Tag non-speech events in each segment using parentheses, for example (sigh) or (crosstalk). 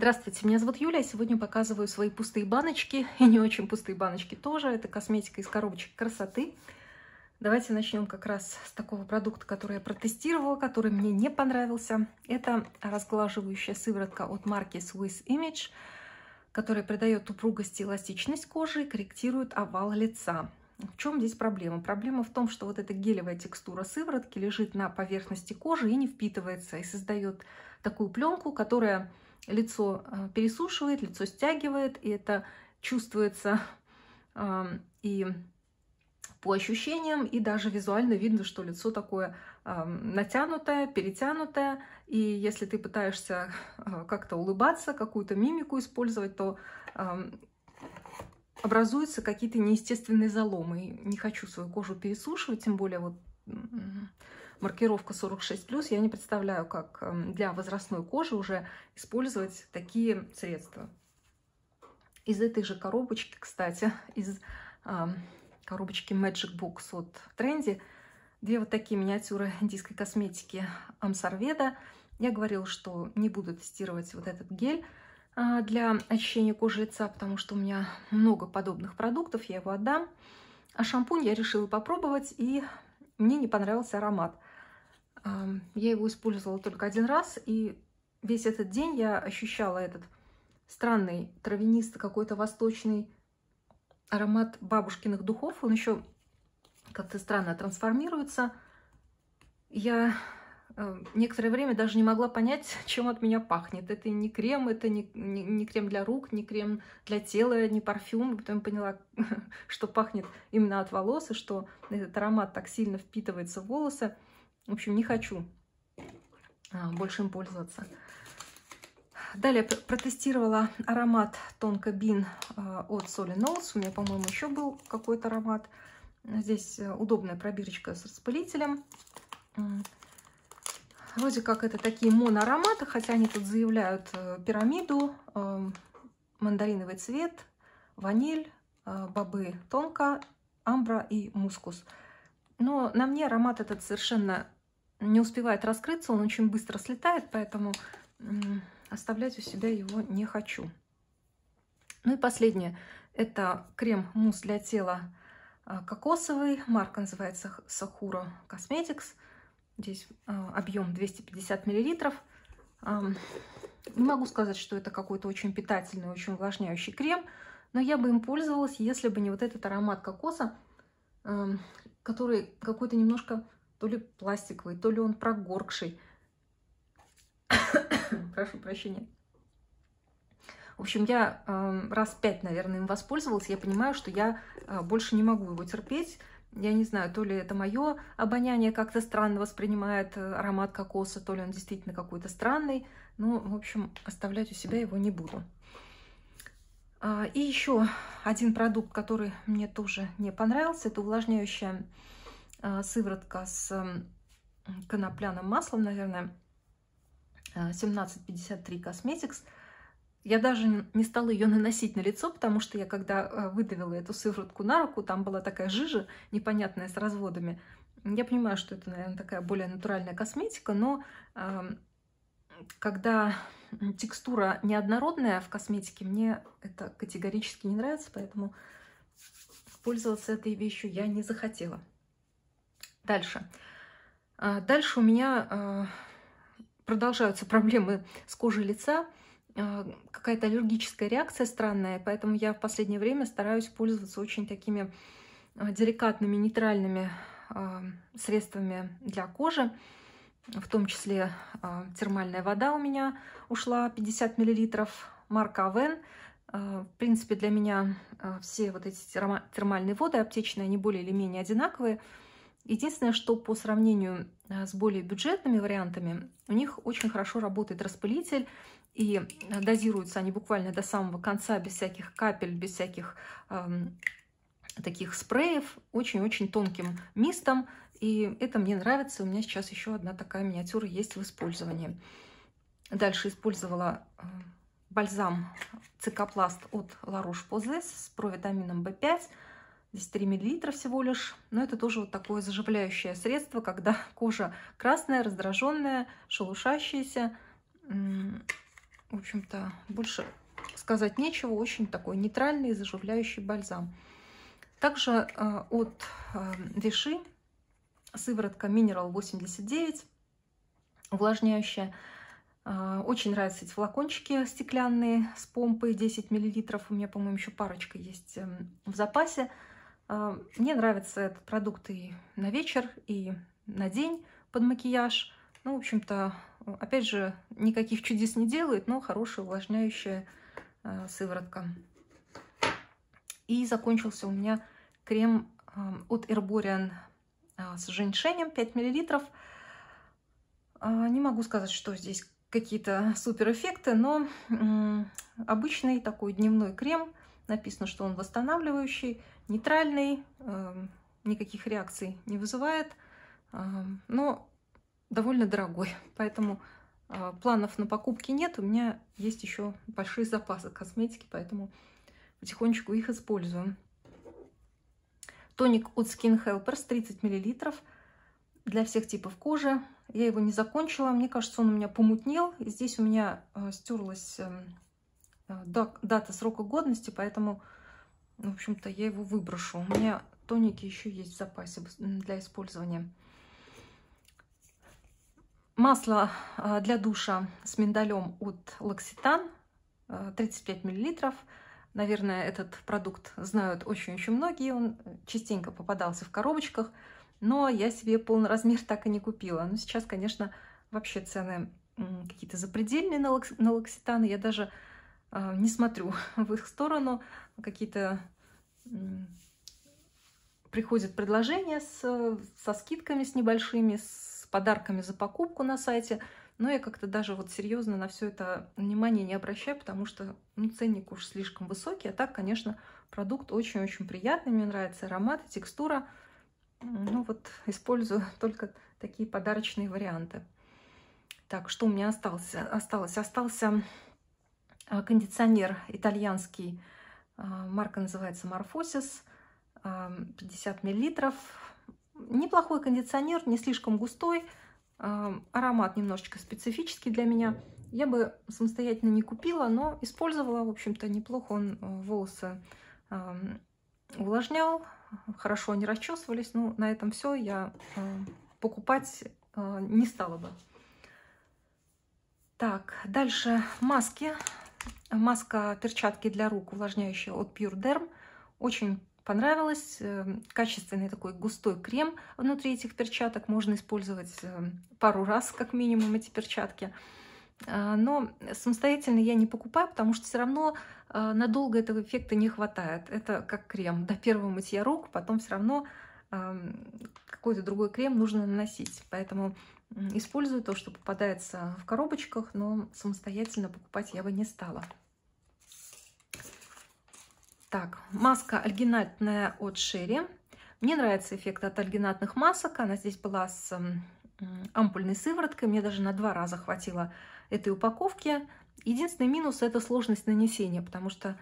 Здравствуйте, меня зовут Юля, и сегодня показываю свои пустые баночки, (laughs) и не очень пустые баночки тоже. Это косметика из коробочек красоты. Давайте начнем как раз с такого продукта, который я протестировала, который мне не понравился. Это разглаживающая сыворотка от марки Swiss Image, которая придает упругость и эластичность кожи и корректирует овал лица. В чем здесь проблема? Проблема в том, что вот эта гелевая текстура сыворотки лежит на поверхности кожи и не впитывается, и создает такую пленку, которая лицо э, пересушивает, лицо стягивает, и это чувствуется э, и по ощущениям, и даже визуально видно, что лицо такое э, натянутое, перетянутое, и если ты пытаешься как-то улыбаться, какую-то мимику использовать, то образуются какие-то неестественные заломы. не хочу свою кожу пересушивать, тем более вот маркировка 46+, я не представляю, как эм, для возрастной кожи уже использовать такие средства. Из этой же коробочки, кстати, (laughs) из э, коробочки Magic Box от Trendy, две вот такие миниатюры индийской косметики Амсарведа. Я говорила, что не буду тестировать вот этот гель э, для очищения кожи лица, потому что у меня много подобных продуктов, я его отдам. А шампунь я решила попробовать, и мне не понравился аромат. Я его использовала только один раз, и весь этот день я ощущала этот странный травянистый какой-то восточный аромат бабушкиных духов. Он еще как-то странно трансформируется. Я эм, некоторое время даже не могла понять, чем от меня пахнет. Это не крем, это не, не, не крем для рук, не крем для тела, не парфюм. Потом поняла, (laughs) что пахнет именно от волос, и что этот аромат так сильно впитывается в волосы. В общем, не хочу а, больше им пользоваться. Далее протестировала аромат Тонко Бин а, от Соли Notes. У меня, по-моему, еще был какой-то аромат. Здесь э, удобная пробирочка с распылителем. Вроде как это такие моноароматы, хотя они тут заявляют э, пирамиду, эм, мандариновый цвет, ваниль, э, бобы тонко, амбра и мускус. Но на мне аромат этот совершенно не успевает раскрыться, он очень быстро слетает, поэтому оставлять у себя его не хочу. Ну и последнее. Это крем-мусс для тела а, кокосовый. Марка называется Sakura Cosmetics. Здесь а, объем 250 мл. Не могу сказать, что это какой-то очень питательный, очень увлажняющий крем, но я бы им пользовалась, если бы не вот этот аромат кокоса, который какой-то немножко то ли пластиковый, то ли он прогоркший. (coughs) Прошу прощения. В общем, я э, раз пять, наверное, им воспользовалась. Я понимаю, что я э, больше не могу его терпеть. Я не знаю, то ли это мое обоняние как-то странно воспринимает э, аромат кокоса, то ли он действительно какой-то странный. Ну, в общем, оставлять у себя его не буду. А, и еще один продукт, который мне тоже не понравился, это увлажняющая а, сыворотка с конопляным маслом, наверное, 1753 а, Cosmetics. Я даже не стала ее наносить на лицо, потому что я, когда а, выдавила эту сыворотку на руку, там была такая жижа непонятная с разводами. Я понимаю, что это, наверное, такая более натуральная косметика, но когда текстура неоднородная в косметике, мне это категорически не нравится, поэтому пользоваться этой вещью я не захотела. Дальше. А, дальше у меня а, продолжаются (laughs) проблемы с кожей лица, а, какая-то аллергическая реакция странная, поэтому я в последнее время стараюсь пользоваться очень такими деликатными, нейтральными средствами для кожи, в том числе термальная вода у меня ушла 50 мл, марка Авен. В принципе, для меня все вот эти термальные воды аптечные, они более или менее одинаковые – Единственное, что по сравнению э, с более бюджетными вариантами, у них очень хорошо работает распылитель, и э, дозируются они буквально до самого конца, без всяких капель, без всяких э, таких спреев, очень-очень тонким мистом. И это мне нравится. У меня сейчас еще одна такая миниатюра есть в использовании. Дальше использовала э, бальзам цикопласт от La Roche-Posay с провитамином B5. Здесь 3 мл всего лишь. Но это тоже вот такое заживляющее средство, когда (laughs) кожа красная, раздраженная, шелушащаяся. В общем-то, больше сказать нечего. Очень такой нейтральный заживляющий бальзам. Также э, от Виши э, сыворотка Mineral 89, увлажняющая. Э, очень нравятся эти флакончики стеклянные с помпой 10 мл. У меня, по-моему, еще парочка есть эм, в запасе. А, мне нравятся этот продукт и на вечер, и на день под макияж. Ну, в общем-то, опять же, никаких чудес не делает, но хорошая увлажняющая а, сыворотка. И закончился у меня крем а, от Herborian с женьшенем 5 мл. Не могу сказать, что здесь какие-то супер эффекты, но обычный такой дневной крем – Написано, что он восстанавливающий, нейтральный, эм, никаких реакций не вызывает, эм, но довольно дорогой. (laughs) Поэтому э, планов на покупки нет. У меня есть еще большие запасы косметики, поэтому потихонечку их использую. Тоник от Skin Helpers 30 мл для всех типов кожи. Я его не закончила. Мне кажется, он у меня помутнел. И здесь у меня э, стерлась эм, Э, дата срока годности, поэтому, в общем-то, я его выброшу. У меня тоники еще есть в запасе для использования. Масло э, для душа с миндалем от Локситан, 35 мл. Наверное, этот продукт знают очень-очень многие. Он частенько попадался в коробочках, но я себе полный размер так и не купила. Но сейчас, конечно, вообще цены какие-то запредельные на локситаны. Я даже а, не смотрю (laughs) в их сторону. Какие-то приходят предложения с, со скидками, с небольшими, с подарками за покупку на сайте. Но я как-то даже вот серьезно на все это внимание не обращаю, потому что ну, ценник уж слишком высокий. А так, конечно, продукт очень-очень приятный. Мне нравится аромат и текстура. Ну вот, использую (laughs) только такие подарочные варианты. Так, что у меня осталось Осталось, остался а, кондиционер итальянский, а, марка называется Morphosis, 50 а, миллилитров. Неплохой кондиционер, не слишком густой, аромат немножечко специфический для меня. Я бы самостоятельно не купила, но использовала, в общем-то, неплохо он волосы увлажнял, хорошо они расчесывались. Ну, на этом все я покупать не стала бы. Так, дальше маски. Маска перчатки для рук, увлажняющая от Pure Derm. Очень понравилась, э, Качественный такой густой крем внутри этих перчаток. Можно использовать э, пару раз, как минимум, эти перчатки. Э, но самостоятельно я не покупаю, потому что все равно надолго этого эффекта не хватает. Это как крем. До первого мытья рук, потом все равно эм, какой-то другой крем нужно наносить. Поэтому Использую то, что попадается в коробочках, но самостоятельно покупать я бы не стала. Так, маска альгинатная от Шерри. Мне нравится эффект от альгинатных масок. Она здесь была с ампульной сывороткой. Мне даже на два раза хватило этой упаковки. Единственный минус – это сложность нанесения, потому что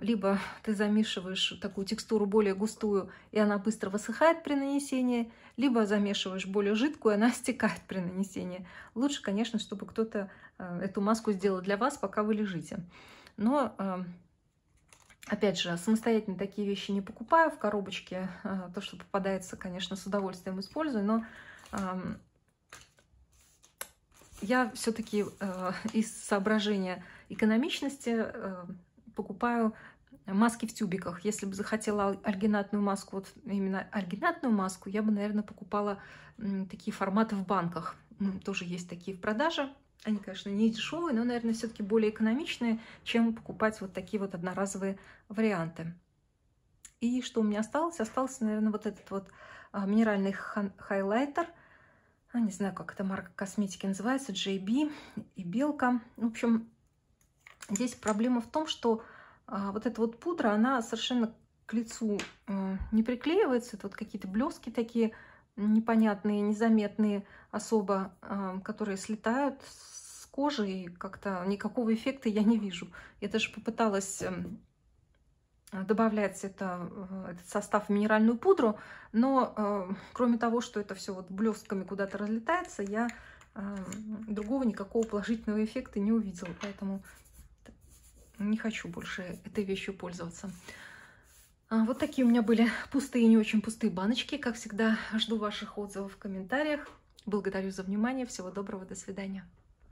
либо ты замешиваешь такую текстуру более густую, и она быстро высыхает при нанесении, либо замешиваешь более жидкую, и она (laughs) стекает при нанесении. Лучше, конечно, чтобы кто-то э, эту маску сделал для вас, пока вы лежите. Но, опять же, самостоятельно такие вещи не покупаю в коробочке. А, то, что попадается, конечно, с удовольствием использую, но я все-таки э, из соображения экономичности э, покупаю маски в тюбиках. Если бы захотела альгинатную маску, вот именно альгинатную маску, я бы, наверное, покупала такие форматы в банках. Ну, тоже есть такие в продаже. Они, конечно, не дешевые, но, наверное, все-таки более экономичные, чем покупать вот такие вот одноразовые варианты. И что у меня осталось? Остался, наверное, вот этот вот а, минеральный хайлайтер. А, не знаю, как эта марка косметики называется, JB и Белка. В общем, Здесь проблема в том, что а, вот эта вот пудра, она совершенно к лицу э, не приклеивается. Это вот какие-то блески такие непонятные, незаметные особо, а, которые слетают с кожи, и как-то никакого эффекта я не вижу. Я даже попыталась эм, добавлять это, э, этот состав в минеральную пудру, но э, кроме того, что это все вот блестками куда-то разлетается, я э, другого никакого положительного эффекта не увидела, поэтому не хочу больше этой вещью пользоваться. А, вот такие у меня были пустые и не очень пустые баночки. Как всегда, жду ваших отзывов в комментариях. Благодарю за внимание. Всего доброго. До свидания.